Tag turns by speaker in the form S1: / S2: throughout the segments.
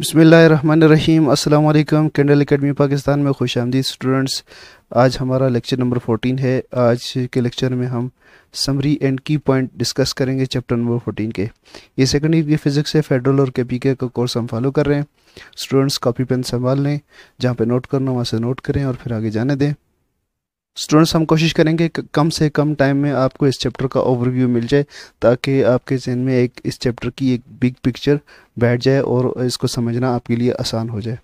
S1: बसमीम अल्लाम candle academy Pakistan में खुश आमदी स्टूडेंट्स आज हमारा लेक्चर नंबर 14 है आज के लेक्चर में हम summary and key point discuss करेंगे चैप्टर नंबर 14 के ये सेकेंड ईयर की फिज़िक्स है फेडरल और के पी के का कोर्स हम फॉलो कर रहे हैं स्टूडेंट्स कॉपी पेन संभाल लें जहाँ पे नोट करना वहाँ से नोट करें और फिर आगे जाने दें स्टूडेंट्स हम कोशिश करेंगे कम से कम टाइम में आपको इस चैप्टर का ओवरव्यू मिल जाए ताकि आपके जहन में एक इस चैप्टर की एक बिग पिक्चर बैठ जाए और इसको समझना आपके लिए आसान हो जाए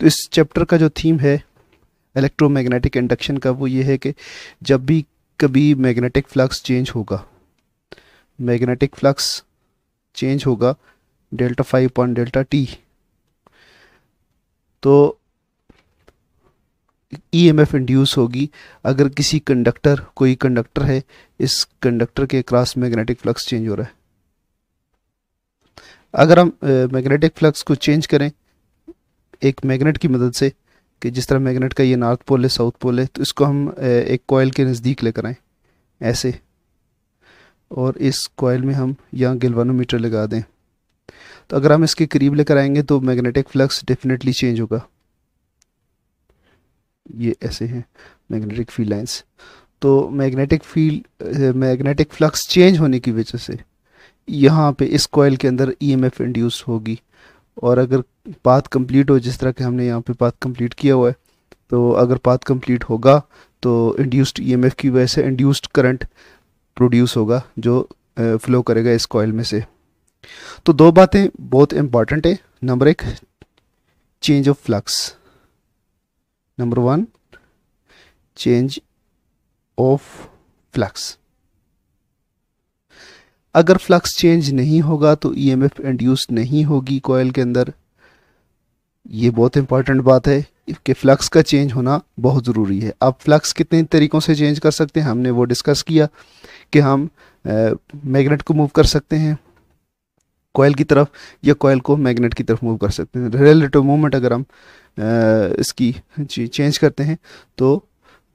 S1: तो इस चैप्टर का जो थीम है इलेक्ट्रोमैग्नेटिक इंडक्शन का वो ये है कि जब भी कभी मैग्नेटिक फ्लक्स चेंज होगा मैग्नेटिक फ्लक्स चेंज होगा delta phi point delta T तो ईएमएफ e इंड्यूस होगी अगर किसी कंडक्टर कोई कंडक्टर है इस कंडक्टर के क्रॉस मैग्नेटिक फ्लक्स चेंज हो रहा है अगर हम मैग्नेटिक uh, फ्लक्स को चेंज करें एक मैग्नेट की मदद से कि जिस तरह मैग्नेट का ये नॉर्थ पोल है साउथ पोल है तो इसको हम uh, एक कोयल के नज़दीक लेकर आएँ ऐसे और इस कोयल में हम यहाँ गिलवानोमीटर लगा दें तो अगर हम इसके करीब लेकर आएंगे तो मैग्नेटिक फ्लक्स डेफिनेटली चेंज होगा ये ऐसे हैं मैग्नेटिक फील्ड लाइन्स तो magnetic field magnetic flux change होने की वजह से यहाँ पे इस कोयल के अंदर ईएमएफ e इंड्यूस होगी और अगर पाथ कंप्लीट हो जिस तरह के हमने यहाँ पे पाथ कंप्लीट किया हुआ है तो अगर पाथ कंप्लीट होगा तो इंड्यूस्ड ईएमएफ e की वजह से इंड्यूस्ड करंट प्रोड्यूस होगा जो फ्लो करेगा इस कोयल में से तो दो बातें बहुत इम्पॉर्टेंट है नंबर एक change of flux number one change of flux अगर फ्लक्स चेंज नहीं होगा तो ई एम एफ इंड्यूस नहीं होगी कोयल के अंदर ये बहुत इंपॉर्टेंट बात है कि फ्लक्स का चेंज होना बहुत ज़रूरी है आप फ्लक्स कितने तरीक़ों से चेंज कर सकते हैं हमने वो डिस्कस किया कि हम मैग्नेट को मूव कर सकते हैं कोयल की तरफ या कोयल को मैग्नेट की तरफ मूव कर सकते हैं रिलेटिव मूवमेंट अगर हम इसकी चेंज करते हैं तो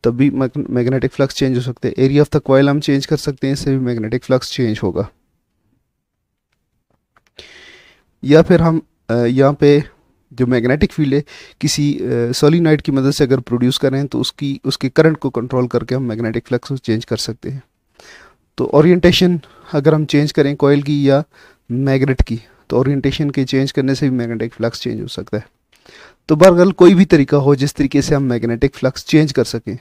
S1: तब भी मैग्नेटिक फ्लक्स चेंज हो सकते हैं एरिया ऑफ द कोयल हम चेंज कर सकते हैं इससे भी मैग्नेटिक फ्लक्स चेंज होगा या फिर हम यहाँ पे जो मैग्नेटिक फील्ड है किसी सोलिनाइड की मदद से अगर प्रोड्यूस करें तो उसकी उसके करंट को कंट्रोल करके हम मैग्नेटिक फ्लक्स चेंज कर सकते हैं तो ओरिएंटेशन अगर हम चेंज करें कोयल की या मैग्नेट की तो ओरिएंटेशन के चेंज करने से भी मैग्नेटिक फ्लक्स चेंज हो सकता है तो बरगल कोई भी तरीका हो जिस तरीके से हम मैग्नेटिक फ्लक्स चेंज कर सकें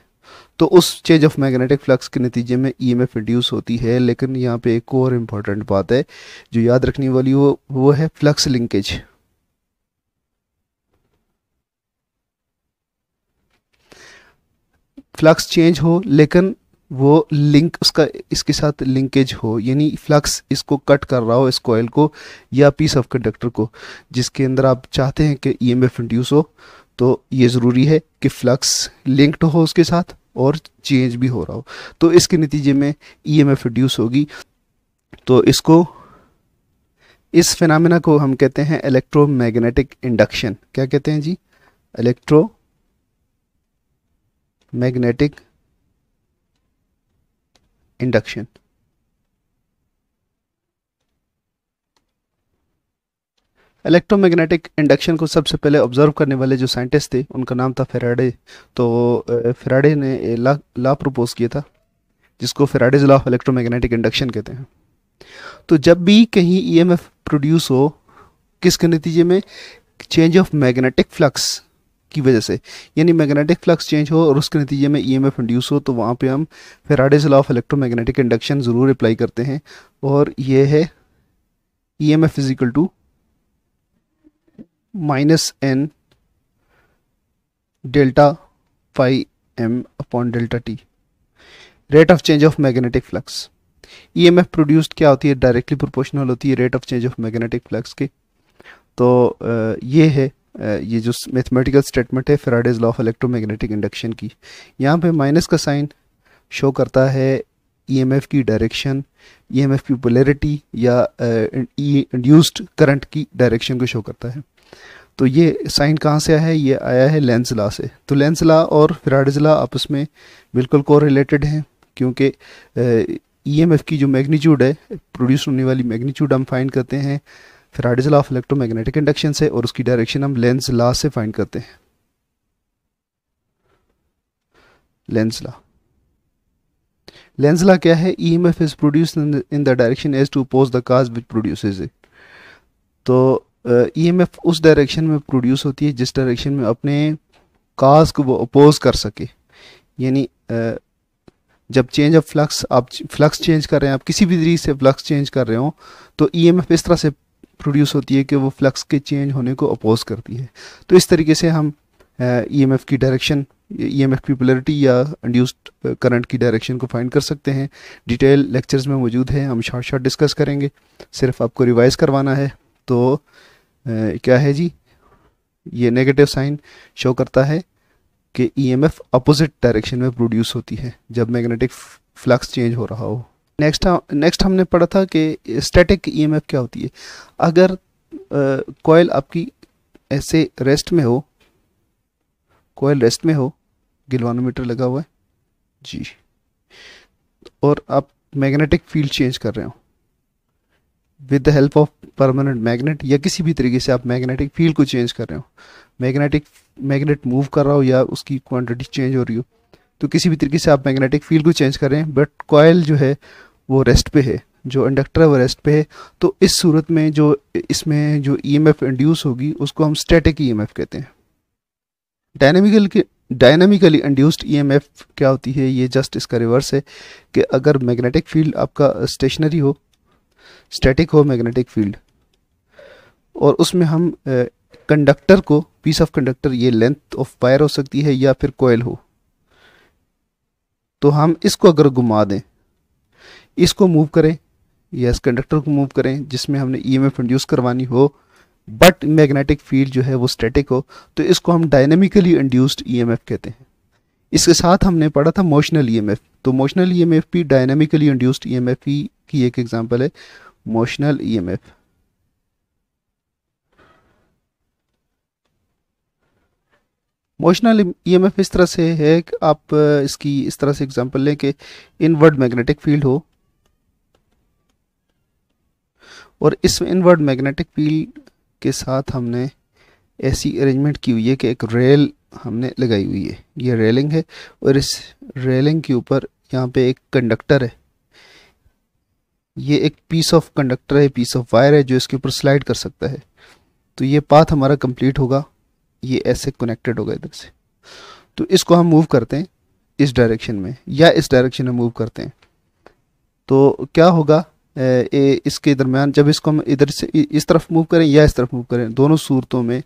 S1: तो उस चेंज ऑफ मैग्नेटिक फ्लक्स के नतीजे में ई एम एफ इंड्यूस होती है लेकिन यहाँ पे एक और इम्पॉर्टेंट बात है जो याद रखने वाली वो वो है फ्लक्स लिंकेज फ्लक्स चेंज हो लेकिन वो लिंक उसका इसके साथ लिंकेज हो यानी फ्लक्स इसको कट कर रहा हो इस कोयल को या पीस ऑफ कंडक्टर को जिसके अंदर आप चाहते हैं कि ई एम एफ इंड्यूस हो तो ये ज़रूरी है कि फ्लक्स लिंक्ड हो उसके साथ और चेंज भी हो रहा हो तो इसके नतीजे में ई एम एफ इंड्यूस होगी तो इसको इस फिनमिना को हम कहते हैं मैगनेटिक इंडक्शन क्या कहते हैं जी electromagnetic induction. Electromagnetic induction को सबसे पहले ऑब्जर्व करने वाले जो साइंटिस्ट थे उनका नाम था फेराडे तो फेराडे ने ला ला प्रपोज किया था जिसको Faraday's law of electromagnetic induction कहते हैं तो जब भी कहीं ईएमएफ e प्रोड्यूस हो किसके नतीजे में चेंज ऑफ मैग्नेटिक फ्लक्स की वजह से यानी मैग्नेटिक फ्लक्स चेंज हो और उसके नतीजे में ई एम एफ इंड्यूस हो तो वहाँ पे हम Faraday's law of electromagnetic induction ज़रूर अप्लाई करते हैं और ये है E M F is equal to minus N delta phi M upon delta T rate of change of magnetic flux E M F produced क्या होती है डायरेक्टली प्रोपोर्शनल होती है rate of change of magnetic flux के तो ये है ये जो मैथमेटिकल स्टेटमेंट है Faraday's law of electromagnetic induction की यहाँ पे माइनस का साइन शो करता है ईएमएफ e की डायरेक्शन ईएमएफ e की पोलरिटी या इंड्यूस्ड करंट e की डायरेक्शन को शो करता है तो ये साइन कहाँ से आया है ये आया है लेंस लॉ से तो लेंस लॉ और फ्राइडेज लॉ आपस में बिल्कुल को रिलेटेड हैं क्योंकि ईएमएफ की जो मैग्नीट्यूड है प्रोड्यूस होने वाली मैग्नीट्यूड हम फाइंड करते हैं Faraday's law of electromagnetic induction से और उसकी डायरेक्शन हम लेंस ला से फाइंड करते हैं लेंस ला लेंस ला क्या है E M F is produce in the direction as to oppose the cause which produce it तो ई एम एफ उस डायरेक्शन में प्रोड्यूस होती है जिस डायरेक्शन में अपने काज को वो अपोज कर सके यानी जब चेंज ऑफ फ्लक्स आप फ्लक्स चेंज कर रहे हैं आप किसी भी तरीके से फ्लक्स चेंज कर रहे हो तो ई एम एफ इस तरह से प्रोड्यूस होती है कि वो फ्लक्स के चेंज होने को अपोज करती है तो इस तरीके से हम ई एम एफ़ की डायरेक्शन ई एम एफ़ की पोलरिटी या इंड्यूस्ड करंट की डायरेक्शन को फाइंड कर सकते हैं डिटेल लेक्चर्स में मौजूद है हम शॉर्ट शॉर्ट डिस्कस करेंगे सिर्फ आपको रिवाइज करवाना है तो आ, क्या है जी ये नेगेटिव साइन शो करता है कि E M F opposite direction में प्रोड्यूस होती है जब मैग्नेटिक फ्लक्स चेंज हो रहा हो नेक्स्ट नेक्स्ट हमने पढ़ा था कि स्टैटिक ईएमएफ क्या होती है अगर कोयल आपकी ऐसे रेस्ट में हो कोयल रेस्ट में हो गिलवानोमीटर लगा हुआ है जी और आप मैग्नेटिक फील्ड चेंज कर रहे हो with the help of permanent magnet या किसी भी तरीके से आप मैग्नेटिक फील्ड को चेंज कर रहे हो मैग्नेटिक मैग्नेट मूव कर रहा हो या उसकी क्वांटिटी चेंज हो रही हो तो किसी भी तरीके से आप मैग्नेटिक फील्ड को चेंज कर रहे हैं बट कॉयल जो है वो रेस्ट पे है जो इंडक्टर है वो रेस्ट पे है तो इस सूरत में जो इसमें जो ई एम एफ इंड्यूस होगी उसको हम स्टैटिक ई एम एफ कहते हैं डायनेमिकल के डायनामिकली इंड्यूस्ड ईएमएफ क्या होती है ये जस्ट इसका रिवर्स है कि अगर मैग्नेटिक फील्ड आपका स्टेशनरी हो स्टैटिक हो मैग्नेटिक फील्ड और उसमें हम कंडक्टर को पीस ऑफ कंडक्टर ये लेंथ ऑफ वायर हो सकती है या फिर कोयल हो तो हम इसको अगर घुमा दें इसको मूव करें या इस कंडक्टर को मूव करें जिसमें हमने ई एम इंड्यूस करवानी हो बट मैग्नेटिक फील्ड जो है वो स्टैटिक हो तो इसको हम dynamically induced E M F कहते हैं इसके साथ हमने पढ़ा था मोशनल ई एम एफ तो मोशनल ई एम एफ भी dynamically induced E M F ही की एक एग्जाम्पल है motional E M F motional EMF इस तरह से है कि आप इसकी इस तरह से एग्जांपल लें कि इनवर्ड मैग्नेटिक फील्ड हो और इस इनवर्ड मैग्नेटिक फील्ड के साथ हमने ऐसी अरेंजमेंट की हुई है कि एक रेल हमने लगाई हुई है ये रेलिंग है और इस रेलिंग के ऊपर यहाँ पे एक कंडक्टर है ये एक पीस ऑफ कंडक्टर है पीस ऑफ वायर है जो इसके ऊपर स्लाइड कर सकता है तो ये पाथ हमारा कंप्लीट होगा ये ऐसे कनेक्टेड होगा इधर से तो इसको हम मूव करते हैं इस डायरेक्शन में या इस डायरेक्शन में मूव करते हैं तो क्या होगा ए, इसके दरमियान जब इसको हम इधर से इस तरफ मूव करें या इस तरफ मूव करें दोनों सूरतों में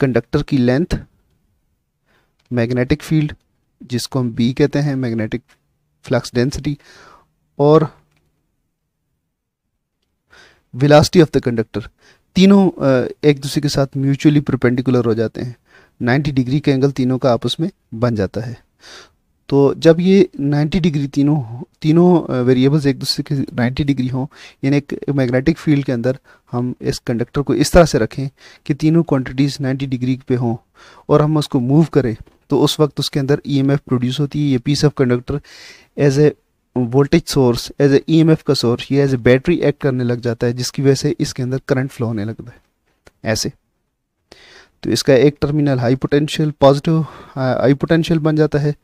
S1: कंडक्टर की लेंथ मैग्नेटिक फील्ड जिसको हम बी कहते हैं मैग्नेटिक फ्लक्स डेंसिटी और वेलासिटी ऑफ द कंडक्टर तीनों एक दूसरे के साथ म्यूचुअली प्रपेंडिकुलर हो जाते हैं 90 डिग्री का एंगल तीनों का आपस में बन जाता है तो जब ये 90 डिग्री तीनों तीनों वेरिएबल्स एक दूसरे के 90 डिग्री हों यानी एक मैग्नेटिक फील्ड के अंदर हम इस कंडक्टर को इस तरह से रखें कि तीनों क्वांटिटीज़ 90 डिग्री पे हों और हम उसको मूव करें तो उस वक्त उसके अंदर ईएमएफ e प्रोड्यूस होती है ये piece of conductor as a voltage source as a E का सोर्स ये एज ए बैटरी एक्ट करने लग जाता है जिसकी वजह से इसके अंदर करंट फ्लो होने लगता है ऐसे तो इसका एक terminal high potential positive high potential बन जाता है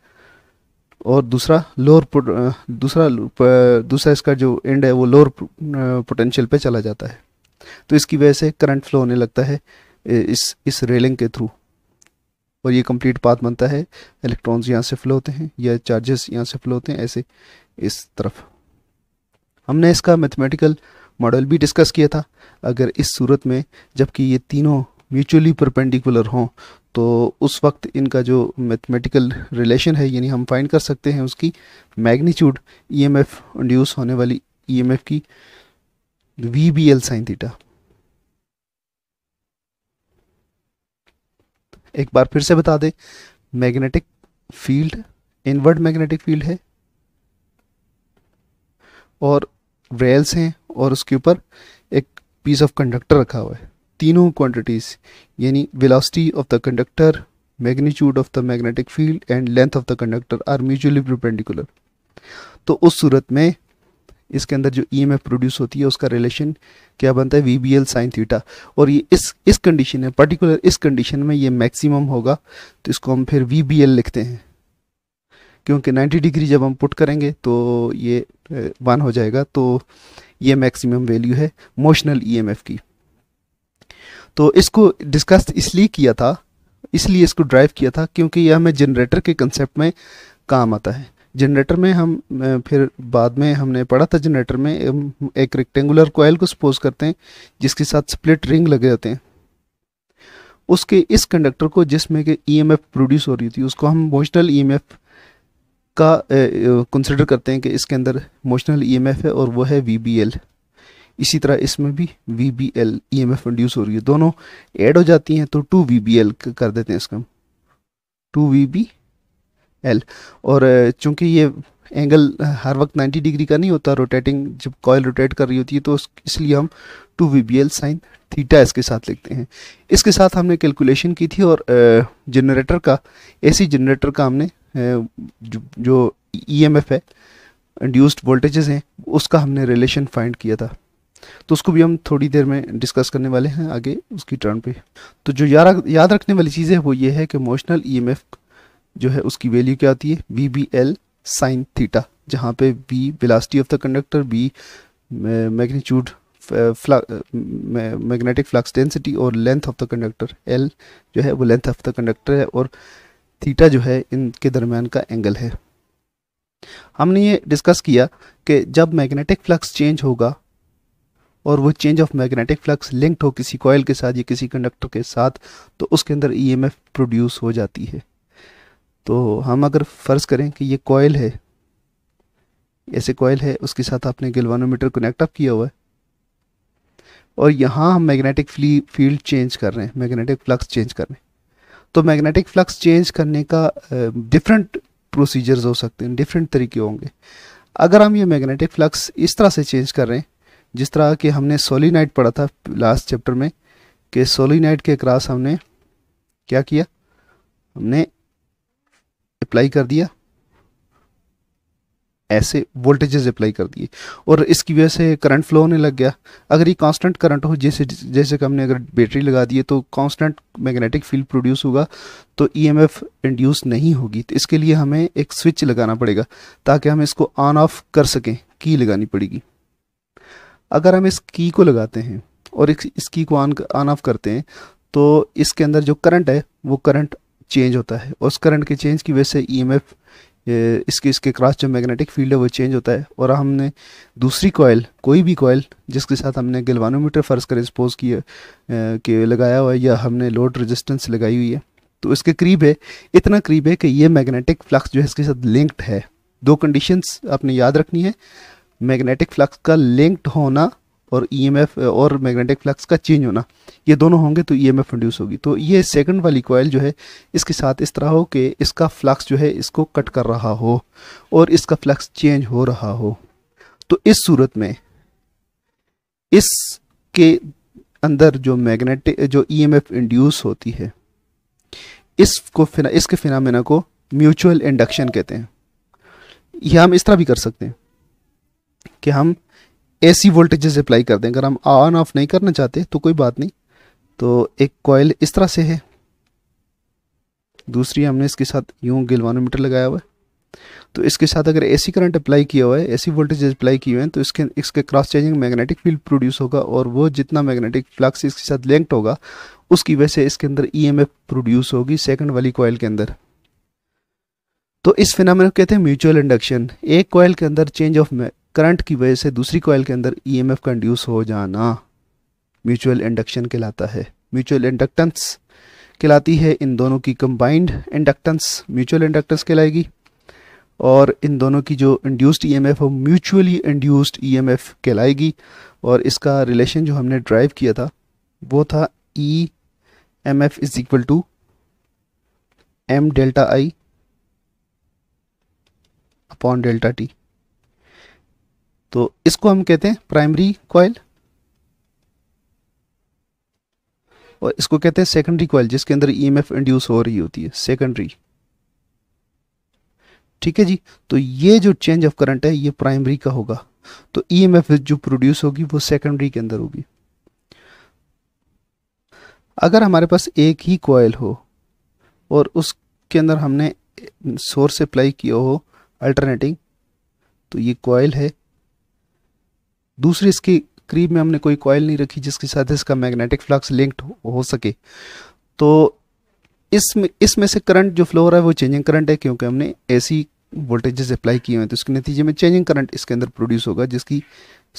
S1: और दूसरा लोअर दूसरा दूसरा इसका जो एंड है वो लोअर पोटेंशियल पे चला जाता है तो इसकी वजह से करंट फ्लो होने लगता है इस इस रेलिंग के थ्रू और ये कंप्लीट पाथ बनता है इलेक्ट्रॉन्स यहाँ से फ्लो होते हैं या चार्जेस यहाँ से फ्लो होते हैं ऐसे इस तरफ हमने इसका मैथमेटिकल मॉडल भी डिस्कस किया था अगर इस सूरत में जबकि ये तीनों म्यूचुअली परपेंडिकुलर हों तो उस वक्त इनका जो मैथमेटिकल रिलेशन है यानी हम फाइंड कर सकते हैं उसकी मैग्नीट्यूड ईएमएफ इंड्यूस होने वाली ईएमएफ e की V B L sine theta एक बार फिर से बता दें magnetic field inward magnetic field है और रेल्स हैं और उसके ऊपर एक पीस ऑफ कंडक्टर रखा हुआ है तीनों क्वांटिटीज़ यानी velocity of the conductor magnitude of the magnetic field and length of the conductor are mutually perpendicular तो उस सूरत में इसके अंदर जो ई e प्रोड्यूस होती है उसका रिलेशन क्या बनता है V B L sine theta और ये इस इस कंडीशन में पर्टिकुलर इस कंडीशन में ये मैक्सिमम होगा तो इसको हम फिर वी बी एल लिखते हैं क्योंकि 90 डिग्री जब हम पुट करेंगे तो ये वन हो जाएगा तो ये मैक्सिमम वैल्यू है मोशनल ई एम एफ की तो इसको डिस्कस इसलिए किया था इसलिए इसको ड्राइव किया था क्योंकि यह हमें जनरेटर के कंसेप्ट में काम आता है जनरेटर में हम फिर बाद में हमने पढ़ा था जनरेटर में एक रेक्टेंगुलर कोयल को सपोज करते हैं जिसके साथ स्प्लिट रिंग लगे होते हैं उसके इस कंडक्टर को जिसमें कि ईएमएफ प्रोड्यूस हो रही थी उसको हम मोशनल ईएमएफ का कंसिडर करते हैं कि इसके अंदर मोशनल ईएमएफ है और वो है वीबीएल इसी तरह इसमें भी V B L E M F induce हो रही है दोनों ऐड हो जाती हैं तो टू वी बी एल कर देते हैं इसका हम टू वी बी एल और चूंकि ये एंगल हर वक्त 90 डिग्री का नहीं होता रोटेटिंग जब कॉयल रोटेट कर रही होती है तो इसलिए हम two V B L sine theta इसके साथ लिखते हैं इसके साथ हमने कैलकुलेशन की थी और जनरेटर का एसी जनरेटर का हमने जो, जो ई एम एफ है इंड्यूस्ड वोल्टेजेस हैं उसका हमने रिलेशन फाइंड किया था तो उसको भी हम थोड़ी देर में डिस्कस करने वाले हैं आगे उसकी टर्न पे तो जो यार याद रखने वाली चीज़ है वो ये है कि मोशनल ई e जो है उसकी वैल्यू क्या आती है V B L sine theta जहाँ पे B velocity of the conductor B magnitude magnetic flux density और length of the conductor L जो है वो लेंथ ऑफ द कंडक्टर है और थीटा जो है इनके दरम्यान का एंगल है हमने ये डिस्कस किया कि जब मैग्नेटिक फ्लक्स चेंज होगा और वो change of magnetic flux linked हो किसी कोयल के साथ या किसी कंडक्टर के साथ तो उसके अंदर ईएमएफ प्रोड्यूस हो जाती है तो हम अगर फ़र्ज़ करें कि ये कोयल है ऐसे कोयल है उसके साथ आपने गिलवानोमीटर कनेक्ट अप किया हुआ है और यहाँ हम मैग्नेटिक फील्ड चेंज कर रहे हैं मैग्नेटिक फ्लक्स चेंज कर रहे हैं तो मैग्नेटिक फ्लक्स चेंज करने का डिफरेंट प्रोसीजर्स हो सकते हैं डिफरेंट तरीके होंगे अगर हम ये मैग्नेटिक फ्लक्स इस तरह से चेंज कर रहे हैं जिस तरह कि हमने सोलिनाइट पढ़ा था लास्ट चैप्टर में कि सोलिनाइट के क्रास हमने क्या किया हमने अप्लाई कर दिया ऐसे वोल्टेजेस अप्लाई कर दिए और इसकी वजह से करंट फ्लो होने लग गया अगर ये कांस्टेंट करंट हो जैसे जैसे कि हमने अगर बैटरी लगा दी है तो कांस्टेंट मैग्नेटिक फील्ड प्रोड्यूस होगा तो ईएमएफ e इंड्यूस नहीं होगी तो इसके लिए हमें एक स्विच लगाना पड़ेगा ताकि हम इसको ऑन ऑफ कर सकें की लगानी पड़ेगी अगर हम इस की को लगाते हैं और इस की को ऑन ऑन ऑफ करते हैं तो इसके अंदर जो करंट है वो करंट चेंज होता है उस करंट के चेंज की वजह से ईएमएफ e इसके इसके क्रॉस जो मैग्नेटिक फील्ड है वो चेंज होता है और हमने दूसरी कोयल कोई भी कोयल जिसके साथ हमने गलवानोमीटर फ़र्ज कर एक्सपोज किया के लगाया हुआ है या हमने लोड रेजिस्टेंस लगाई हुई है तो इसके करीब है इतना करीब है कि ये मैग्नेटिक फ्लक्स जो है इसके साथ लिंक्ड है दो कंडीशंस आपने याद रखनी है मैग्नेटिक फ्लक्स का लिंक्ड होना और ईएमएफ e और मैग्नेटिक फ्लक्स का चेंज होना ये दोनों होंगे तो ईएमएफ e इंड्यूस होगी तो ये सेकंड वाली कॉयल जो है इसके साथ इस तरह हो कि इसका फ्लक्स जो है इसको कट कर रहा हो और इसका फ्लक्स चेंज हो रहा हो तो इस सूरत में इसके अंदर जो मैग्नेटिक जो ईएमएफ e इंड्यूस होती है इसको फिना, इसके फिनामिना को म्यूचुअल इंडक्शन कहते हैं यह हम इस तरह भी कर सकते हैं कि हम एसी वोल्टेजेस अप्लाई कर दें अगर हम ऑन ऑफ नहीं करना चाहते तो कोई बात नहीं तो एक कॉयल इस तरह से है दूसरी हमने इसके साथ यूँ गिलवानोमीटर लगाया हुआ है तो इसके साथ अगर एसी करंट अप्लाई किया हुआ है एसी वोल्टेज अप्लाई किए हुए हैं तो इसके इसके cross changing magnetic field produce होगा और वो जितना मैग्नेटिक फ्लक्स इसके साथ लिंक्ड होगा उसकी वजह से इसके अंदर ईएमएफ e प्रोड्यूस होगी सेकंड वाली कॉयल के अंदर तो इस फिनमिन को कहते हैं म्यूचुअल इंडक्शन एक कॉयल के अंदर चेंज ऑफ करंट की वजह से दूसरी कॉयल के अंदर ईएमएफ e का इंड्यूस हो जाना म्यूचुअल इंडक्शन कहलाता है म्यूचुअल इंडक्टेंस कहलाती है इन दोनों की कंबाइंड इंडक्टेंस म्यूचुअल इंडक्टेंस कहलाएगी और इन दोनों की जो induced EMF F mutually induced EMF कहलाएगी और इसका रिलेशन जो हमने ड्राइव किया था वो था E M F is equal to M delta I upon delta T तो इसको हम कहते हैं प्राइमरी कॉयल और इसको कहते हैं सेकेंडरी कॉयल जिसके अंदर ईएमएफ e इंड्यूस हो रही होती है सेकेंडरी ठीक है जी तो ये जो चेंज ऑफ करंट है ये प्राइमरी का होगा तो ईएमएफ e जो प्रोड्यूस होगी वो सेकेंडरी के अंदर होगी अगर हमारे पास एक ही कॉयल हो और उसके अंदर हमने सोर्स अप्लाई किया हो अल्टरनेटिंग तो ये कॉयल है दूसरी इसके करीब में हमने कोई कॉयल नहीं रखी जिसके साथ इसका मैग्नेटिक फ्लक्स लिंक्ड हो सके तो इसमें इसमें से करंट जो फ्लो हो रहा है वो चेंजिंग करंट है क्योंकि हमने ऐसी वोल्टेजेस अप्लाई किए हैं तो इसके नतीजे में चेंजिंग करंट इसके अंदर प्रोड्यूस होगा जिसकी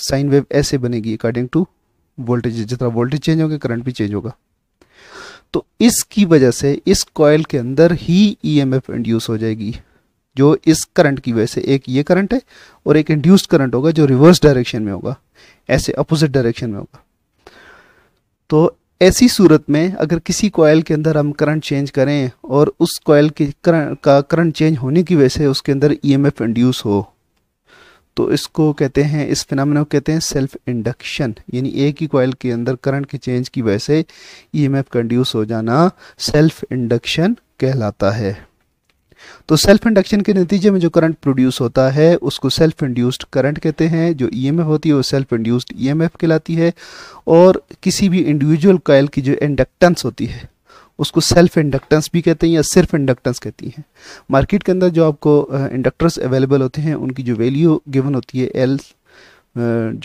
S1: साइन वेव ऐसे बनेगी अकॉर्डिंग टू वोल्टेज जितना वोल्टेज चेंज होगा करंट भी चेंज होगा तो इसकी वजह से इस कॉयल के अंदर ही एफ e इंड्यूस हो जाएगी जो इस करंट की वजह से एक ये करंट है और एक इंड्यूस्ड करंट होगा जो रिवर्स डायरेक्शन में होगा ऐसे अपोजिट डायरेक्शन में होगा तो ऐसी सूरत में अगर किसी कोयल के अंदर हम करंट चेंज करें और उस कोयल के करंट का करंट चेंज होने की वजह से उसके अंदर ईएमएफ e इंड्यूस हो तो इसको कहते हैं इस फिनमिना को कहते हैं सेल्फ इंडक्शन यानी एक ही कोयल के अंदर करंट के चेंज की वजह से ईएमएफ e इंड्यूस हो जाना सेल्फ इंडक्शन कहलाता है तो सेल्फ इंडक्शन के नतीजे में जो करंट प्रोड्यूस होता है उसको सेल्फ इंड्यूस्ड करंट कहते हैं जो ईएमएफ e होती है वो सेल्फ इंड्यूस्ड ईएमएफ कहलाती है और किसी भी इंडिविजुअल कॉयल की जो इंडक्टेंस होती है उसको सेल्फ इंडक्टेंस भी कहते हैं या सिर्फ इंडक्टेंस कहती हैं मार्केट के अंदर जो आपको इंडक्टर्स अवेलेबल होते हैं उनकी जो वैल्यू गिवन होती है एल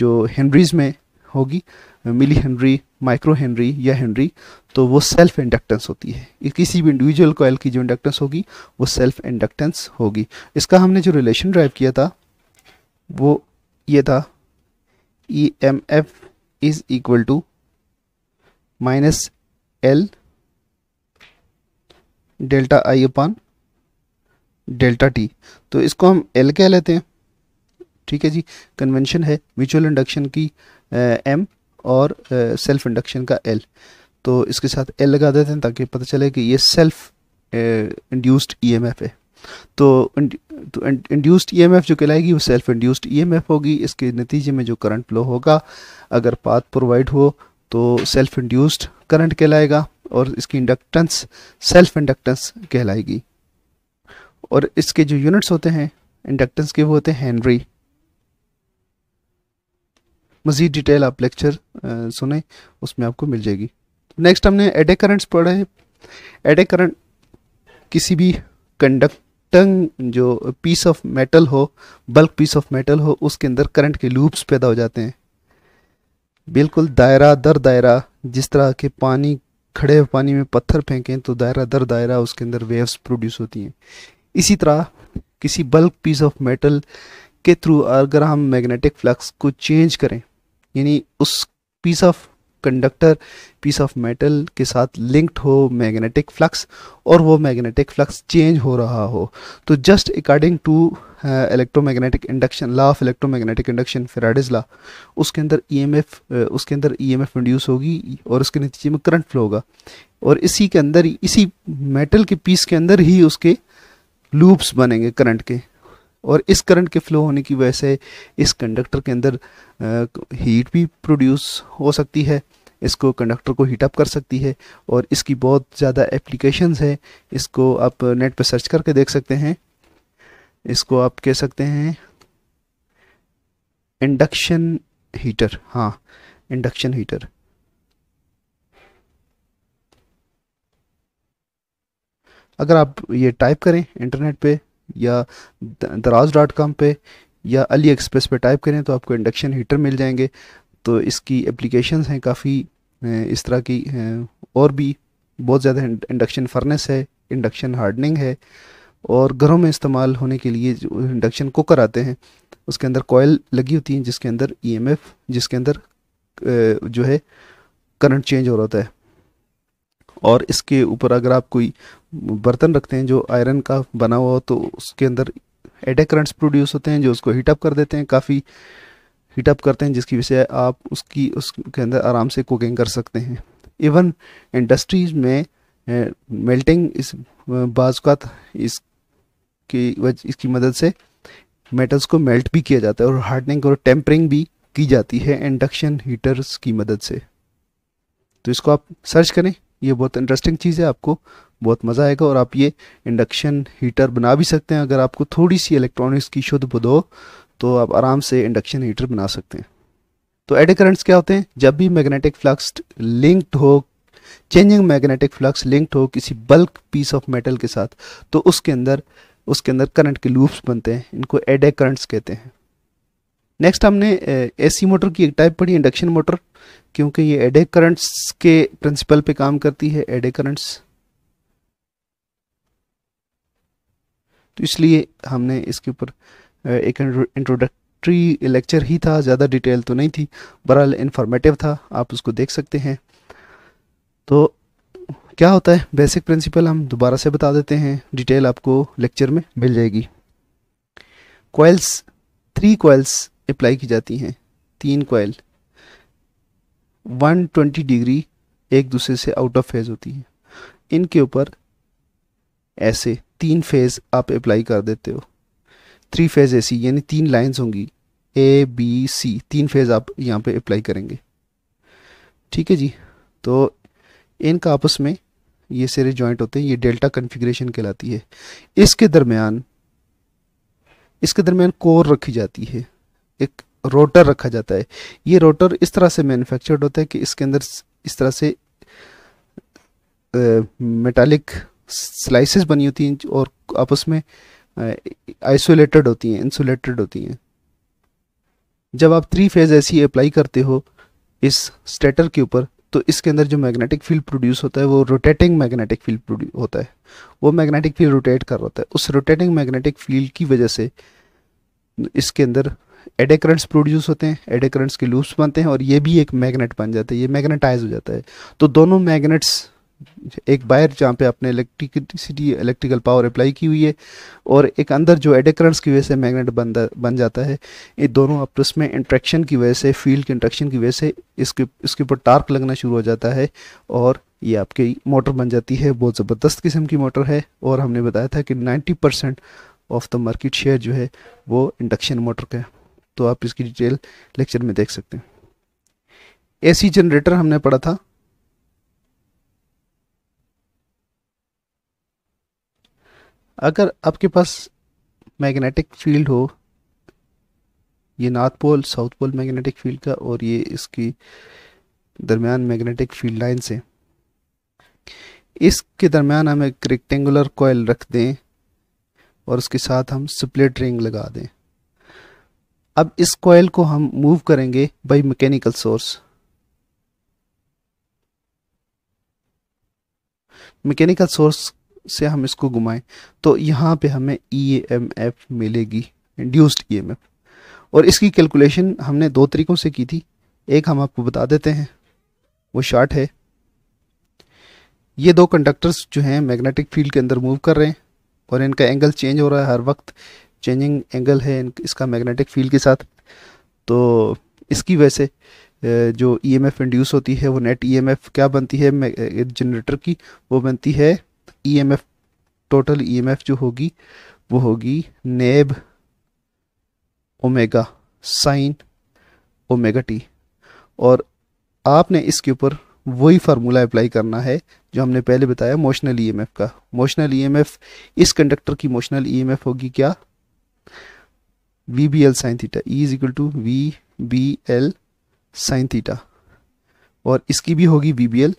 S1: जो हेनरीज में होगी मिली हेनरी माइक्रो हेनरी या हेनरी तो वो सेल्फ इंडक्टेंस होती है किसी भी इंडिविजुअल कोयल की जो इंडक्टेंस होगी वो सेल्फ इंडक्टेंस होगी इसका हमने जो रिलेशन ड्राइव किया था वो ये था E M F is equal to minus L delta I upon delta T तो इसको हम एल कह लेते हैं ठीक है जी कन्वेंशन है म्यूचुअल इंडक्शन की एम और सेल्फ इंडक्शन का एल तो इसके साथ एल लगा देते हैं ताकि पता चले कि ये सेल्फ इंड्यूस्ड ईएमएफ है तो तो इंड्यूस्ड ईएमएफ e जो कहलाएगी वो सेल्फ इंड्यूस्ड ईएमएफ होगी इसके नतीजे में जो करंट फ्लो होगा अगर पाथ प्रोवाइड हो तो सेल्फ इंड्यूस्ड करंट कहलाएगा और इसकी इंडक्टेंस सेल्फ इंडक्टेंस कहलाएगी और इसके जो यूनिट्स होते हैं इंडक्टेंस के वो होते हैं हेनरी मज़ीद डिटेल आप लेक्चर सुने उसमें आपको मिल जाएगी नेक्स्ट हमने एडे करंट्स पढ़ा है एडे करंट किसी भी कंडक्टिंग जो पीस ऑफ मेटल हो बल्क पीस ऑफ मेटल हो उसके अंदर करंट के लूप्स पैदा हो जाते हैं बिल्कुल दायरा दर दायरा जिस तरह के पानी खड़े हुए पानी में पत्थर फेंकें तो दायरा दर दायरा उसके अंदर वेव्स प्रोड्यूस होती हैं इसी तरह किसी बल्क पीस ऑफ मेटल के थ्रू अगर हम मैग्नेटिक फ्लक्स को चेंज करें यानी उस piece of conductor piece of metal के साथ लिंक्ड हो मैग्नेटिक फ्लक्स और वो मैग्नेटिक फ्लक्स चेंज हो रहा हो तो just according to electromagnetic induction law of electromagnetic induction Faraday's law उसके अंदर ईएमएफ e uh, उसके अंदर ईएमएफ e इंड्यूस होगी और उसके नतीजे में करंट फ्लो होगा और इसी के अंदर इसी मेटल के पीस के अंदर ही उसके लूप्स बनेंगे करंट के और इस करंट के फ्लो होने की वजह से इस कंडक्टर के अंदर हीट भी प्रोड्यूस हो सकती है इसको कंडक्टर को हीटअप कर सकती है और इसकी बहुत ज़्यादा एप्लीकेशंस है इसको आप नेट पर सर्च करके देख सकते हैं इसको आप कह सकते हैं इंडक्शन हीटर हाँ इंडक्शन हीटर अगर आप ये टाइप करें इंटरनेट पे या दराज डॉट कॉम पर या अली एक्सप्रेस पर टाइप करें तो आपको इंडक्शन हीटर मिल जाएंगे तो इसकी एप्लीकेशन हैं काफ़ी इस तरह की और भी बहुत ज़्यादा इंडक्शन फर्नेस है इंडक्शन हार्डनिंग है और घरों में इस्तेमाल होने के लिए जो इंडक्शन कुकर आते हैं उसके अंदर कोयल लगी होती हैं जिसके अंदर ईएमएफ e जिसके अंदर जो है करंट चेंज हो रहा होता है और इसके ऊपर अगर आप कोई बर्तन रखते हैं जो आयरन का बना हुआ हो तो उसके अंदर एडेक्रंट्स प्रोड्यूस होते हैं जो उसको हीटअप कर देते हैं काफ़ी हीटअप करते हैं जिसकी वजह से आप उसकी उसके अंदर आराम से कुकिंग कर सकते हैं इवन इंडस्ट्रीज़ में मेल्टिंग इस बाज़ात की वजह इसकी मदद से मेटल्स को मेल्ट भी किया जाता है और हार्डनिंग और टेम्परिंग भी की जाती है इंडक्शन हीटर्स की मदद से तो इसको आप सर्च करें ये बहुत इंटरेस्टिंग चीज़ है आपको बहुत मज़ा आएगा और आप ये इंडक्शन हीटर बना भी सकते हैं अगर आपको थोड़ी सी इलेक्ट्रॉनिक्स की शुद्ध बुद तो आप आराम से इंडक्शन हीटर बना सकते हैं तो एडे करंट्स क्या होते हैं जब भी मैग्नेटिक फ्लक्स लिंक्ड हो चेंजिंग मैग्नेटिक फ्लक्स लिंक्ड हो किसी बल्क पीस ऑफ मेटल के साथ तो उसके अंदर उसके अंदर करंट के लूप्स बनते हैं इनको एडे करंट्स कहते हैं नेक्स्ट हमने एसी मोटर की एक टाइप पढ़ी इंडक्शन मोटर क्योंकि ये एडे करंट्स के प्रिंसिपल पे काम करती है एडे करंट्स तो इसलिए हमने इसके ऊपर एक इंट्रोडक्टरी लेक्चर ही था ज़्यादा डिटेल तो नहीं थी बहरहाल इंफॉर्मेटिव था आप उसको देख सकते हैं तो क्या होता है बेसिक प्रिंसिपल हम दोबारा से बता देते हैं डिटेल आपको लेक्चर में मिल जाएगी कोयल्स थ्री कोयल्स अप्लाई की जाती हैं तीन कोयल 120 डिग्री एक दूसरे से आउट ऑफ फेज होती है इनके ऊपर ऐसे तीन फेज आप अप्लाई कर देते हो थ्री फेज ऐसी यानी तीन लाइंस होंगी ए बी सी तीन फेज आप यहाँ पे अप्लाई करेंगे ठीक है जी तो इनका आपस में ये सिरे जॉइंट होते हैं ये डेल्टा कन्फिग्रेशन कहलाती है इसके दरमियान इसके दरमियान कोर रखी जाती है एक रोटर रखा जाता है ये रोटर इस तरह से मैन्युफैक्चर्ड होता है कि इसके अंदर इस तरह से मेटालिक स्लाइसेस बनी होती हैं और आपस में आइसोलेटेड होती हैं इंसुलेटेड होती हैं जब आप थ्री फेज ऐसी अप्लाई करते हो इस स्टेटर के ऊपर तो इसके अंदर जो मैग्नेटिक फील्ड प्रोड्यूस होता है वो रोटेटिंग मैग्नेटिक फील्ड होता है वो मैग्नेटिक फील्ड रोटेट कर रहा होता है उस रोटेटिंग मैग्नेटिक फील्ड की वजह से इसके अंदर एडेक्रंट्स प्रोड्यूस होते हैं एडेक्रंट्स के लूप्स बनते हैं और ये भी एक मैग्नेट बन जाता है ये मैग्नेटाइज हो जाता है तो दोनों मैग्नेट्स एक बाहर जहाँ पे आपने इलेक्ट्रिसिटी इलेक्ट्रिकल पावर अप्लाई की हुई है और एक अंदर जो एडेक्रंट्स की वजह से मैग्नेट बन बन जाता है ये दोनों आपस में इंट्रेक्शन की वजह से फील्ड के इंट्रेक्शन की वजह से इसके इसके ऊपर टार्क लगना शुरू हो जाता है और ये आपकी मोटर बन जाती है बहुत ज़बरदस्त किस्म की मोटर है और हमने बताया था कि 90 percent of the market share जो है वो इंडक्शन मोटर का है तो आप इसकी डिटेल लेक्चर में देख सकते हैं एसी जनरेटर हमने पढ़ा था अगर आपके पास मैग्नेटिक फील्ड हो ये north pole south pole magnetic field का और ये इसकी दरमियान मैग्नेटिक फील्ड लाइन से इसके दरमियान हम एक रेक्टेंगुलर कोयल रख दें और उसके साथ हम स्प्लिट रिंग लगा दें अब इस कोयल को हम मूव करेंगे by mechanical source mechanical source से हम इसको घुमाएं तो यहाँ पे हमें ई e मिलेगी इंड्यूस्ड ईएमएफ एम एफ और इसकी कैलकुलेशन हमने दो तरीक़ों से की थी एक हम आपको बता देते हैं वो शार्ट है ये दो कंडक्टर्स जो हैं मैग्नेटिक फील्ड के अंदर मूव कर रहे हैं और इनका एंगल चेंज हो रहा है हर वक्त चेंजिंग एंगल है इसका मैग्नेटिक फील्ड के साथ तो इसकी वजह से जो ई एम एफ इंड्यूस होती है वो नेट ई एम एफ क्या बनती है जनरेटर की वो बनती है E M F total E M F जो होगी वो होगी नेब ओमेगा साइन ओमेगा टी और आपने इसके ऊपर वही फार्मूला अप्लाई करना है जो हमने पहले बताया मोशनल ईएमएफ e का मोशनल ईएमएफ e इस कंडक्टर की मोशनल ईएमएफ e होगी क्या VBL sin theta E is equal to V B L और इसकी भी होगी वी बी एल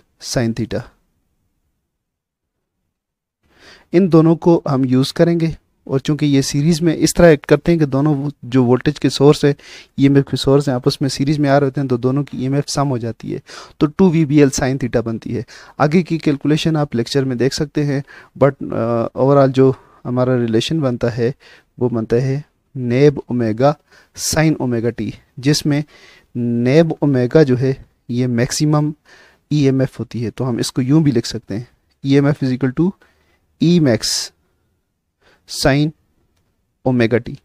S1: इन दोनों को हम यूज़ करेंगे और चूंकि ये सीरीज़ में इस तरह एक्ट करते हैं कि दोनों जो वोल्टेज के सोर्स है ई एम एफ के सोर्स हैं आपस में सीरीज़ में आ रहे होते हैं तो दोनों की ई एम एफ सम हो जाती है तो two V B L sine theta बनती है आगे की कैलकुलेशन आप लेक्चर में देख सकते हैं बट ओवरऑल जो हमारा रिलेशन बनता है वो बनता है नेब ओमेगा साइन ओमेगा टी जिसमें नेब ओमेगा जो है ये मैक्सिमम ईएमएफ e होती है तो हम इसको यूं भी लिख सकते हैं E M F is equal to E max sine omega T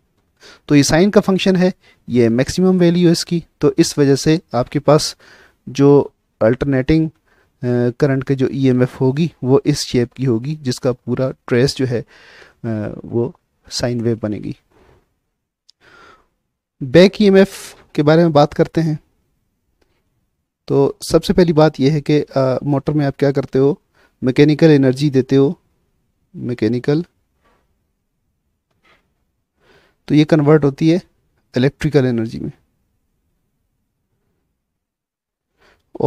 S1: तो ये साइन का फंक्शन है ये मैक्सिमम वैल्यू है इसकी तो इस वजह से आपके पास जो अल्टरनेटिंग करंट के जो ईएमएफ e होगी वो इस शेप की होगी जिसका पूरा ट्रेस जो है वो साइन वेव बनेगी बैक ईएमएफ e के बारे में बात करते हैं तो सबसे पहली बात यह है कि मोटर में आप क्या करते हो मैकेनिकल एनर्जी देते हो मैकेनिकल तो ये कन्वर्ट होती है इलेक्ट्रिकल एनर्जी में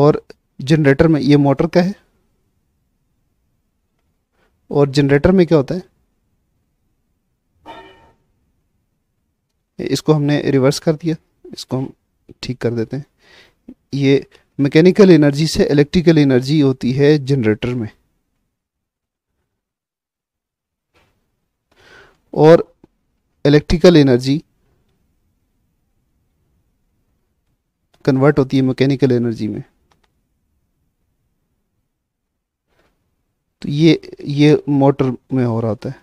S1: और जनरेटर में ये मोटर का है और जनरेटर में क्या होता है इसको हमने रिवर्स कर दिया इसको हम ठीक कर देते हैं ये मैकेनिकल एनर्जी से इलेक्ट्रिकल एनर्जी होती है जनरेटर में और इलेक्ट्रिकल एनर्जी कन्वर्ट होती है मैकेनिकल एनर्जी में तो ये ये मोटर में हो रहा होता है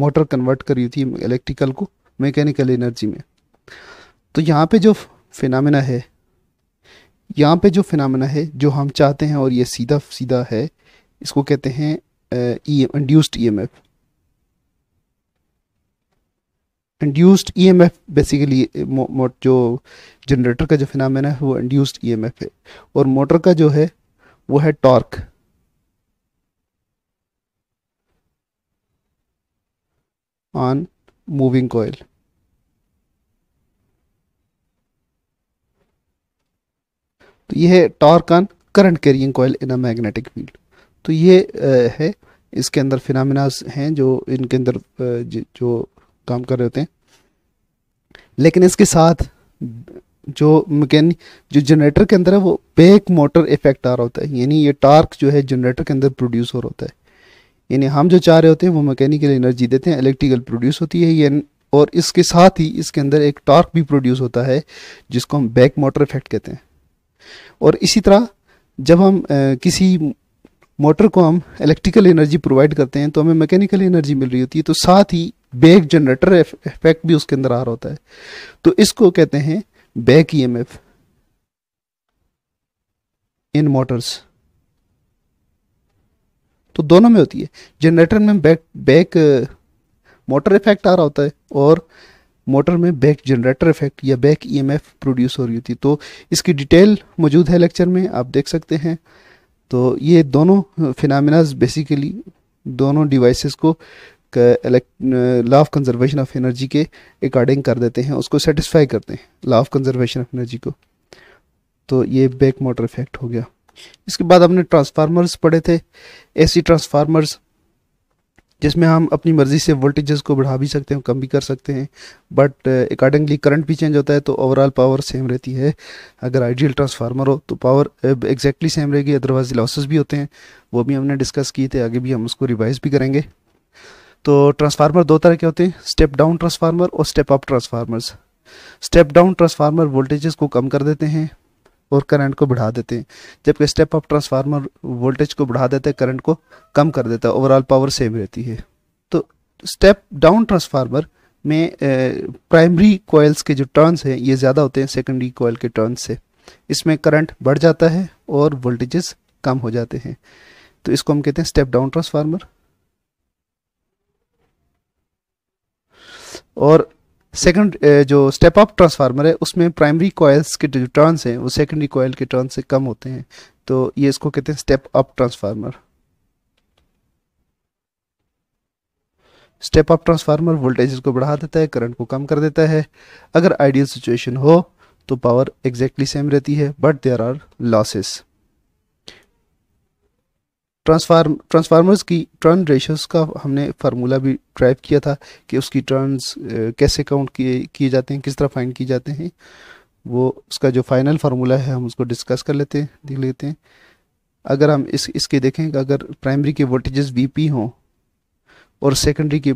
S1: मोटर कन्वर्ट करी होती है इलेक्ट्रिकल को मैकेनिकल एनर्जी में तो यहाँ पे जो फिनमिना है यहाँ पे जो फिनामिना है जो हम चाहते हैं और ये सीधा सीधा है इसको कहते हैं E induced E M F induced E M F basically जो जनरेटर का जो फिनामिना है वो इंड्यूस्ड ई एम एफ है और मोटर का जो है वो है टॉर्क ऑन moving coil. तो यह है torque on current carrying coil in a magnetic field तो ये है इसके अंदर फिनामिनास हैं जो इनके अंदर जो काम कर रहे होते हैं लेकिन इसके साथ जो मकैनिक जो जनरेटर के अंदर है वो बैक मोटर इफेक्ट आ रहा होता है यानी ये टार्क जो है जनरेटर के अंदर प्रोड्यूस हो रहा होता है यानी हम जो चाह रहे होते हैं वो मैकेनिकल एनर्जी देते हैं इलेक्ट्रिकल प्रोड्यूस होती है ये और इसके साथ ही इसके अंदर एक टॉर्क भी प्रोड्यूस होता है जिसको हम बैक मोटर इफेक्ट कहते हैं और इसी तरह जब हम आ, किसी मोटर को हम इलेक्ट्रिकल एनर्जी प्रोवाइड करते हैं तो हमें मैकेनिकल एनर्जी मिल रही होती है तो साथ ही बैक जनरेटर इफेक्ट भी उसके अंदर आ रहा होता है तो इसको कहते हैं बैक ईएमएफ इन मोटर्स तो दोनों में होती है जनरेटर में बैक बैक मोटर इफेक्ट आ रहा होता है और मोटर में बैक जनरेटर इफेक्ट या बैक ईएमएफ प्रोड्यूस हो रही होती है तो इसकी डिटेल मौजूद है लेक्चर में आप देख सकते हैं तो ये दोनों फिनमिनाज uh, बेसिकली दोनों डिवाइस को law of conservation of energy के अकॉर्डिंग कर देते हैं उसको सेटिस्फाई करते हैं law of conservation of energy को तो ये बैक मोटर इफेक्ट हो गया इसके बाद हमने ट्रांसफार्मर्स पढ़े थे एसी ट्रांसफार्मर्स जिसमें हम अपनी मर्ज़ी से वोल्टेजेस को बढ़ा भी सकते हैं कम भी कर सकते हैं बट अकॉर्डिंगली करंट भी चेंज होता है तो ओवरऑल पावर सेम रहती है अगर आइडियल ट्रांसफार्मर हो तो पावर एग्जैक्टली सेम रहेगी अदरवाइज लॉसेस भी होते हैं वो भी हमने डिस्कस किए थे आगे भी हम उसको रिवाइज भी करेंगे तो ट्रांसफार्मर दो तरह के होते हैं स्टेप डाउन ट्रांसफार्मर और step up transformers step down transformer voltages को कम कर देते हैं और करंट को बढ़ा देते हैं जबकि स्टेप अप ट्रांसफार्मर वोल्टेज को बढ़ा देता है करंट को कम कर देता है ओवरऑल पावर सेम रहती है तो स्टेप डाउन ट्रांसफार्मर में प्राइमरी कोयल्स के जो टर्न्स हैं ये ज़्यादा होते हैं सेकेंडरी कोयल के टर्न से इसमें करंट बढ़ जाता है और वोल्टेजेस कम हो जाते हैं तो इसको हम कहते हैं स्टेप डाउन ट्रांसफार्मर और सेकंड uh, जो स्टेप अप ट्रांसफार्मर है उसमें प्राइमरी कॉयल्स के जो टर्न्स हैं वो सेकेंडरी कॉयल के टर्न से कम होते हैं तो ये इसको कहते हैं step up transformer step up transformer voltage को बढ़ा देता है करंट को कम कर देता है अगर आइडियल सिचुएशन हो तो पावर एग्जैक्टली सेम रहती है but there are losses transform transformers की टर्न रेशोस का हमने फार्मूला भी ड्राइव किया था कि उसकी टर्न्स कैसे काउंट किए किए जाते हैं किस तरह फाइंड किए जाते हैं वो उसका जो फाइनल फार्मूला है हम उसको डिस्कस कर लेते हैं देख लेते हैं अगर हम इस इसके देखें कि अगर प्राइमरी के वोल्टेजेस वी पी हों और सेकेंडरी के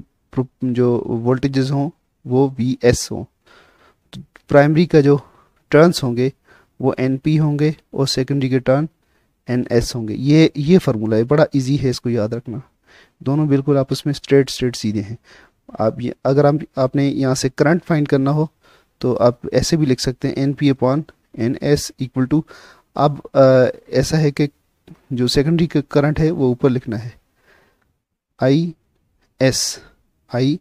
S1: जो वोल्टेजेस हों वो वी एस हों तो प्राइमरी का जो टर्न्स होंगे वो एन पी होंगे और सेकेंडरी के टर्न एन एस होंगे ये ये फार्मूला है बड़ा इजी है इसको याद रखना दोनों बिल्कुल आपस में स्ट्रेट स्ट्रेट सीधे हैं आप ये अगर आप आपने यहाँ से करंट फाइंड करना हो तो आप ऐसे भी लिख सकते हैं N P upon N S equal to अब ऐसा है कि जो सेकेंडरी का करंट है वो ऊपर लिखना है आई एस आई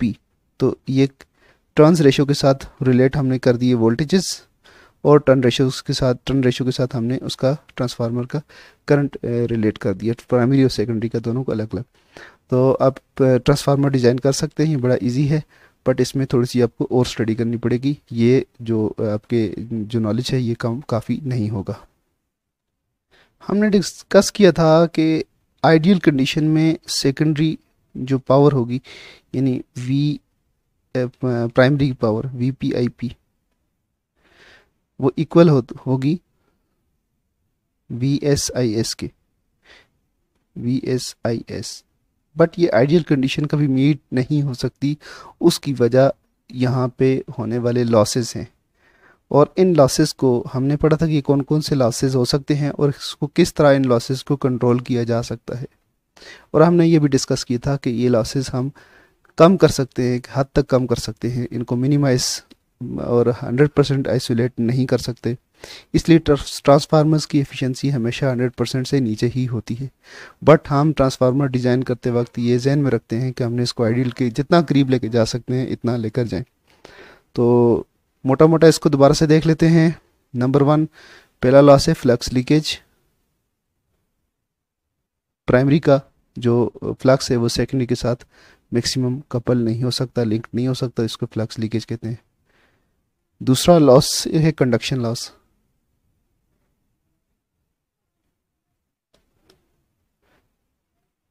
S1: पी तो ये ट्रांस रेशो के साथ रिलेट हमने कर दिए वोल्टेजेस और टर्न रेशो के साथ टर्न रेशो के साथ हमने उसका ट्रांसफार्मर का करंट रिलेट कर दिया प्राइमरी और सेकेंडरी का दोनों को अलग अलग तो आप ट्रांसफार्मर डिज़ाइन कर सकते हैं ये बड़ा इजी है बट इसमें थोड़ी सी आपको और स्टडी करनी पड़ेगी ये जो आपके जो नॉलेज है ये कम काफ़ी नहीं होगा हमने डिस्कस किया था कि आइडियल कंडीशन में सेकेंडरी जो पावर होगी यानी V primary power V P I P वो इक्वल हो, होगी वी एस आई एस के V S I S but ये आइडियल कंडीशन कभी मीट नहीं हो सकती उसकी वजह यहाँ पे होने वाले लॉसेस हैं और इन लॉसेस को हमने पढ़ा था कि कौन कौन से लॉसेस हो सकते हैं और इसको किस तरह इन लॉसेस को कंट्रोल किया जा सकता है और हमने ये भी डिस्कस किया था कि ये लॉसेस हम कम कर सकते हैं हद तक कम कर सकते हैं इनको मिनिमाइज और 100 परसेंट आइसोलेट नहीं कर सकते इसलिए ट्रांसफार्मर्स की एफिशिएंसी हमेशा 100 परसेंट से नीचे ही होती है बट हम ट्रांसफार्मर डिज़ाइन करते वक्त ये जहन में रखते हैं कि हमने इसको आइडियल के जितना करीब लेके जा सकते हैं इतना लेकर जाएं तो मोटा मोटा इसको दोबारा से देख लेते हैं नंबर वन पहला लॉस है फ्लक्स लीकेज प्राइमरी का जो फ्लक्स है वो सेकेंडरी के साथ मैक्सिमम कपल नहीं हो सकता लिंक नहीं हो सकता इसको फ्लक्स लीकेज कहते हैं दूसरा लॉस है कंडक्शन लॉस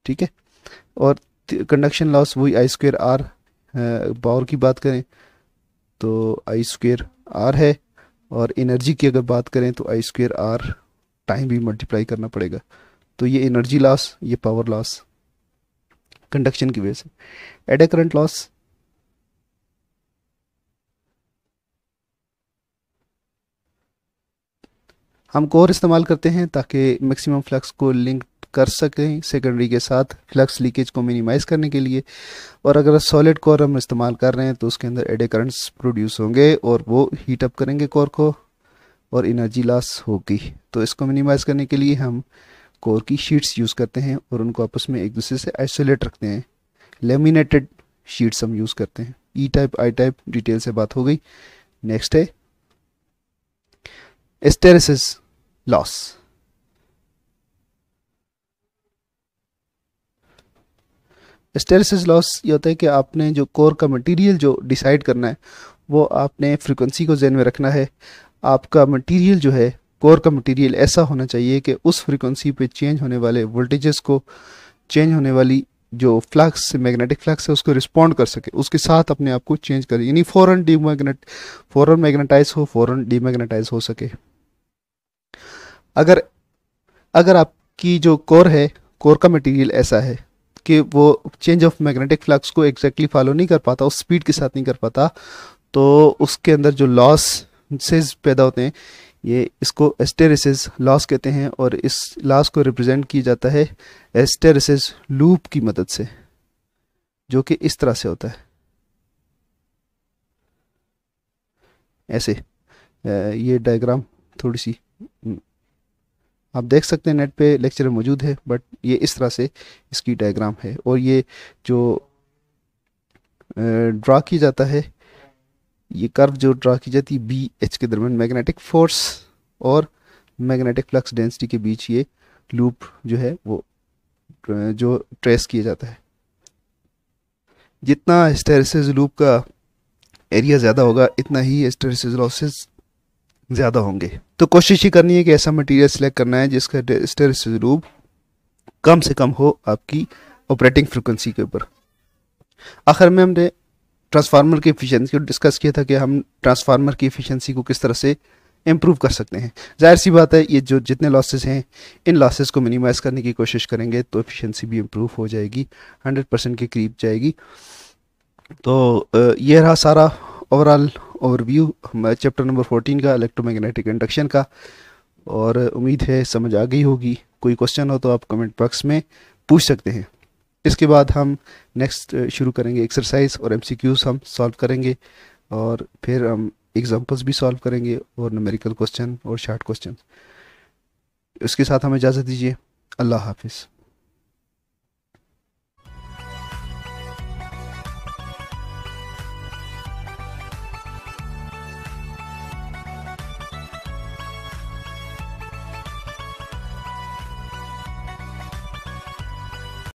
S1: ठीक है और कंडक्शन लॉस वही आई स्क्वेयर आर पावर की बात करें तो आई स्क्वेयर आर है और एनर्जी की अगर बात करें तो आई स्क्वेयर आर टाइम भी मल्टीप्लाई करना पड़ेगा तो ये एनर्जी लॉस ये पावर लॉस कंडक्शन की वजह से ए करंट लॉस हम कोर इस्तेमाल करते हैं ताकि मैक्सिमम फ्लक्स को लिंक कर सकें सेकेंडरी के साथ फ्लक्स लीकेज को मिनिमाइज़ करने के लिए और अगर सॉलिड कोर हम इस्तेमाल कर रहे हैं तो उसके अंदर एडे करंट्स प्रोड्यूस होंगे और वो हीट अप करेंगे कोर को और इनर्जी लॉस होगी तो इसको मिनिमाइज़ करने के लिए हम कोर की शीट्स यूज़ करते हैं और उनको आपस में एक दूसरे से आइसोलेट रखते हैं लेमिनेटेड शीट्स हम यूज़ करते हैं E type I type detail से बात हो गई नेक्स्ट है एस्टेरेसिस loss. स्टेरसिस लॉस ये होता है कि आपने जो कोर का मटेरियल जो डिसाइड करना है वो आपने फ्रीक्वेंसी को जहन में रखना है आपका मटेरियल जो है कोर का मटेरियल ऐसा होना चाहिए कि उस फ्रीक्वेंसी पे चेंज होने वाले वोल्टेजेस को चेंज होने वाली जो फ्लक्स मैग्नेटिक फ्लक्स है उसको रिस्पॉन्ड कर सके उसके साथ अपने आप को चेंज करें यानी फ़ौरन मैगनेट फ़ौरन मैग्नेटाइज हो फ़ौरन डीमैग्नेटाइज हो सके अगर अगर आपकी जो कोर है कोर का मटेरियल ऐसा है कि वो चेंज ऑफ मैग्नेटिक फ्लक्स को एग्जैक्टली फॉलो नहीं कर पाता उस स्पीड के साथ नहीं कर पाता तो उसके अंदर जो लॉस पैदा होते हैं ये इसको एस्टेरिसिस लॉस कहते हैं और इस लॉस को रिप्रेजेंट किया जाता है एस्टेरिसिस लूप की मदद से जो कि इस तरह से होता है ऐसे ये डायग्राम थोड़ी सी आप देख सकते हैं नेट पे लेक्चर मौजूद है बट ये इस तरह से इसकी डायग्राम है और ये जो ड्रा किया जाता है ये कर्व जो ड्रा की जाती है बी एच के दरमियान मैग्नेटिक फोर्स और मैग्नेटिक फ्लक्स डेंसिटी के बीच ये लूप जो है वो जो ट्रेस किया जाता है जितना स्टेरिस लूप का एरिया ज़्यादा होगा इतना ही स्टेरिस लॉसेज ज़्यादा होंगे तो कोशिश ही करनी है कि ऐसा मटेरियल सेलेक्ट करना है जिसका रजिस्टर स्वरूप कम से कम हो आपकी ऑपरेटिंग फ्रिक्वेंसी के ऊपर आखिर में हमने ट्रांसफार्मर की एफिशिएंसी को डिस्कस किया था कि हम ट्रांसफार्मर की एफिशिएंसी को किस तरह से इम्प्रूव कर सकते हैं जाहिर सी बात है ये जो जितने लॉसेस हैं इन लॉसेस को मिनिमाइज करने की कोशिश करेंगे तो एफिशिएंसी भी इम्प्रूव हो जाएगी 100 परसेंट के करीब जाएगी तो ये रहा सारा overall overview chapter number fourteen का इलेक्ट्रोमैग्नेटिक इंडक्शन का और uh, उम्मीद है समझ आ गई होगी कोई क्वेश्चन हो तो आप कमेंट बॉक्स में पूछ सकते हैं इसके बाद हम नेक्स्ट uh, शुरू करेंगे एक्सरसाइज और एम हम सॉल्व करेंगे और फिर हम एग्जाम्पल्स भी सॉल्व करेंगे और नमेरिकल क्वेश्चन और शार्ट क्वेश्चन उसके साथ हमें इजाज़त दीजिए अल्लाह हाफिज़